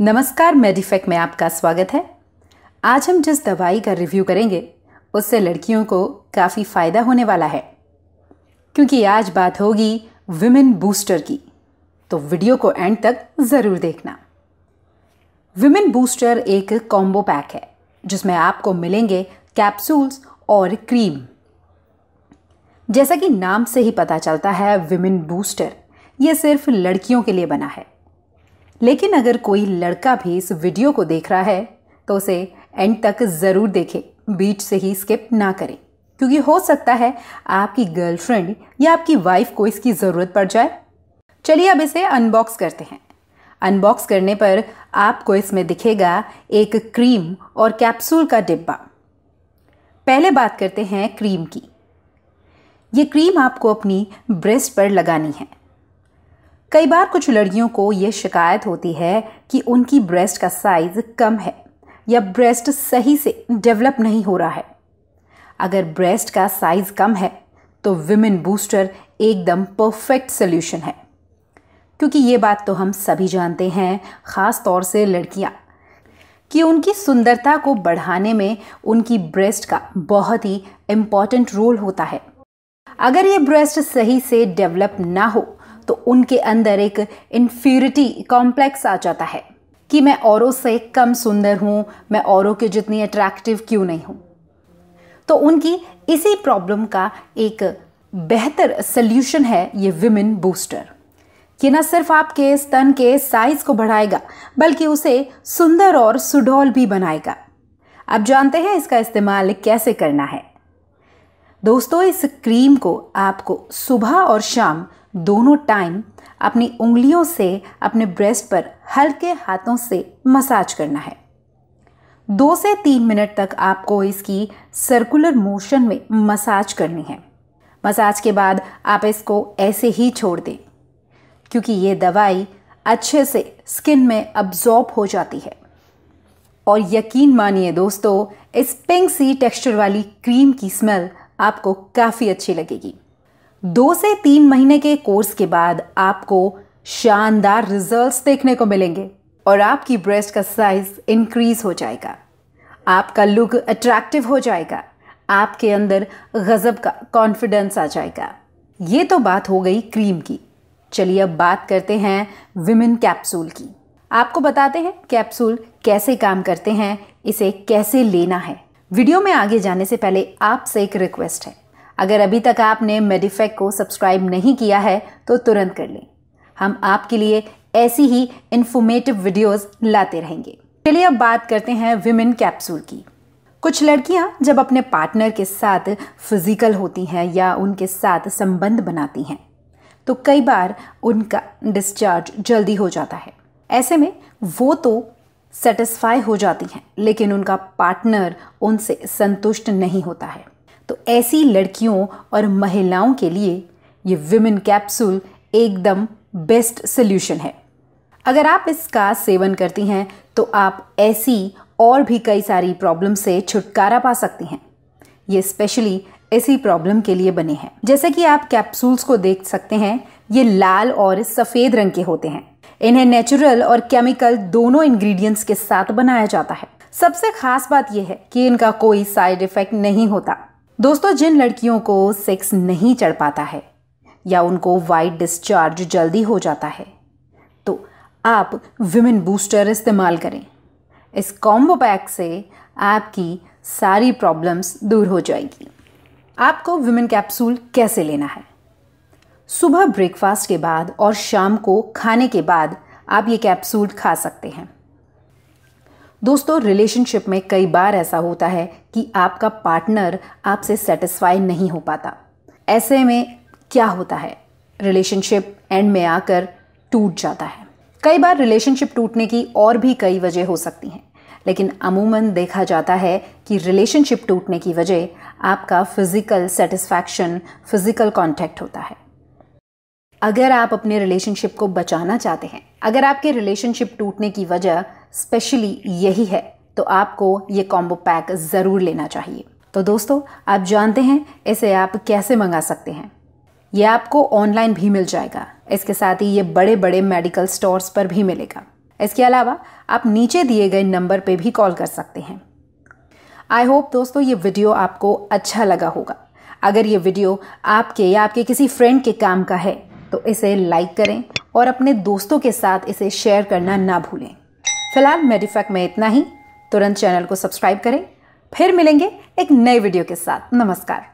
नमस्कार मेडिफेक्ट में आपका स्वागत है आज हम जिस दवाई का रिव्यू करेंगे उससे लड़कियों को काफ़ी फ़ायदा होने वाला है क्योंकि आज बात होगी विमेन बूस्टर की तो वीडियो को एंड तक ज़रूर देखना विमेन बूस्टर एक कॉम्बो पैक है जिसमें आपको मिलेंगे कैप्सूल्स और क्रीम जैसा कि नाम से ही पता चलता है विमेन बूस्टर ये सिर्फ लड़कियों के लिए बना है लेकिन अगर कोई लड़का भी इस वीडियो को देख रहा है तो उसे एंड तक ज़रूर देखें बीच से ही स्किप ना करें क्योंकि हो सकता है आपकी गर्लफ्रेंड या आपकी वाइफ को इसकी ज़रूरत पड़ जाए चलिए अब इसे अनबॉक्स करते हैं अनबॉक्स करने पर आपको इसमें दिखेगा एक क्रीम और कैप्सूल का डिब्बा पहले बात करते हैं क्रीम की ये क्रीम आपको अपनी ब्रेस्ट पर लगानी है कई बार कुछ लड़कियों को यह शिकायत होती है कि उनकी ब्रेस्ट का साइज़ कम है या ब्रेस्ट सही से डेवलप नहीं हो रहा है अगर ब्रेस्ट का साइज़ कम है तो विमेन बूस्टर एकदम परफेक्ट सोल्यूशन है क्योंकि ये बात तो हम सभी जानते हैं ख़ास तौर से लड़कियाँ कि उनकी सुंदरता को बढ़ाने में उनकी ब्रेस्ट का बहुत ही इम्पॉर्टेंट रोल होता है अगर ये ब्रेस्ट सही से डेवलप ना हो तो उनके अंदर एक इन्फ्यूरिटी कॉम्प्लेक्स आ जाता है कि मैं औरों से कम सुंदर हूँ मैं औरों के जितनी अट्रैक्टिव क्यों नहीं हूँ तो उनकी इसी प्रॉब्लम का एक बेहतर सल्यूशन है ये विमेन बूस्टर कि न सिर्फ आपके स्तन के साइज को बढ़ाएगा बल्कि उसे सुंदर और सुडौल भी बनाएगा आप जानते हैं इसका इस्तेमाल कैसे करना है दोस्तों इस क्रीम को आपको सुबह और शाम दोनों टाइम अपनी उंगलियों से अपने ब्रेस्ट पर हल्के हाथों से मसाज करना है दो से तीन मिनट तक आपको इसकी सर्कुलर मोशन में मसाज करनी है मसाज के बाद आप इसको ऐसे ही छोड़ दें क्योंकि ये दवाई अच्छे से स्किन में अब्जॉर्ब हो जाती है और यकीन मानिए दोस्तों इस पिंक सी टेक्सचर वाली क्रीम की स्मेल आपको काफ़ी अच्छी लगेगी दो से तीन महीने के कोर्स के बाद आपको शानदार रिजल्ट्स देखने को मिलेंगे और आपकी ब्रेस्ट का साइज इंक्रीज हो जाएगा आपका लुक अट्रैक्टिव हो जाएगा आपके अंदर गज़ब का कॉन्फिडेंस आ जाएगा ये तो बात हो गई क्रीम की चलिए अब बात करते हैं विमेन कैप्सूल की आपको बताते हैं कैप्सूल कैसे काम करते हैं इसे कैसे लेना है वीडियो में आगे जाने से पहले आपसे एक रिक्वेस्ट है अगर अभी तक आपने मेडिफेक को सब्सक्राइब नहीं किया है तो तुरंत कर लें हम आपके लिए ऐसी ही इन्फॉर्मेटिव वीडियोस लाते रहेंगे चलिए अब बात करते हैं विमेन कैप्सूल की कुछ लड़कियां जब अपने पार्टनर के साथ फिजिकल होती हैं या उनके साथ संबंध बनाती हैं तो कई बार उनका डिस्चार्ज जल्दी हो जाता है ऐसे में वो तो सेटिस्फाई हो जाती हैं लेकिन उनका पार्टनर उनसे संतुष्ट नहीं होता है तो ऐसी लड़कियों और महिलाओं के लिए ये विमेन कैप्सूल एकदम बेस्ट सोल्यूशन है अगर आप इसका सेवन करती हैं तो आप ऐसी और भी कई सारी प्रॉब्लम से छुटकारा पा सकती हैं ये स्पेशली ऐसी प्रॉब्लम के लिए बने हैं जैसे कि आप कैप्सूल्स को देख सकते हैं ये लाल और सफ़ेद रंग के होते हैं इन्हें नेचुरल और केमिकल दोनों इंग्रेडिएंट्स के साथ बनाया जाता है सबसे खास बात यह है कि इनका कोई साइड इफेक्ट नहीं होता दोस्तों जिन लड़कियों को सेक्स नहीं चढ़ पाता है या उनको वाइट डिस्चार्ज जल्दी हो जाता है तो आप विमेन बूस्टर इस्तेमाल करें इस कॉम्बो पैक से आपकी सारी प्रॉब्लम्स दूर हो जाएगी आपको विमेन कैप्सूल कैसे लेना है सुबह ब्रेकफास्ट के बाद और शाम को खाने के बाद आप ये कैप्सूल खा सकते हैं दोस्तों रिलेशनशिप में कई बार ऐसा होता है कि आपका पार्टनर आपसे सेटिस्फाई नहीं हो पाता ऐसे में क्या होता है रिलेशनशिप एंड में आकर टूट जाता है कई बार रिलेशनशिप टूटने की और भी कई वजह हो सकती हैं लेकिन अमूमन देखा जाता है कि रिलेशनशिप टूटने की वजह आपका फिज़िकल सेटिस्फैक्शन फिज़िकल कॉन्टैक्ट होता है अगर आप अपने रिलेशनशिप को बचाना चाहते हैं अगर आपके रिलेशनशिप टूटने की वजह स्पेशली यही है तो आपको ये कॉम्बो पैक ज़रूर लेना चाहिए तो दोस्तों आप जानते हैं इसे आप कैसे मंगा सकते हैं ये आपको ऑनलाइन भी मिल जाएगा इसके साथ ही ये बड़े बड़े मेडिकल स्टोर्स पर भी मिलेगा इसके अलावा आप नीचे दिए गए नंबर पे भी कॉल कर सकते हैं आई होप दोस्तों ये वीडियो आपको अच्छा लगा होगा अगर ये वीडियो आपके या आपके किसी फ्रेंड के काम का है तो इसे लाइक करें और अपने दोस्तों के साथ इसे शेयर करना ना भूलें फिलहाल मेडिफेक में इतना ही तुरंत चैनल को सब्सक्राइब करें फिर मिलेंगे एक नए वीडियो के साथ नमस्कार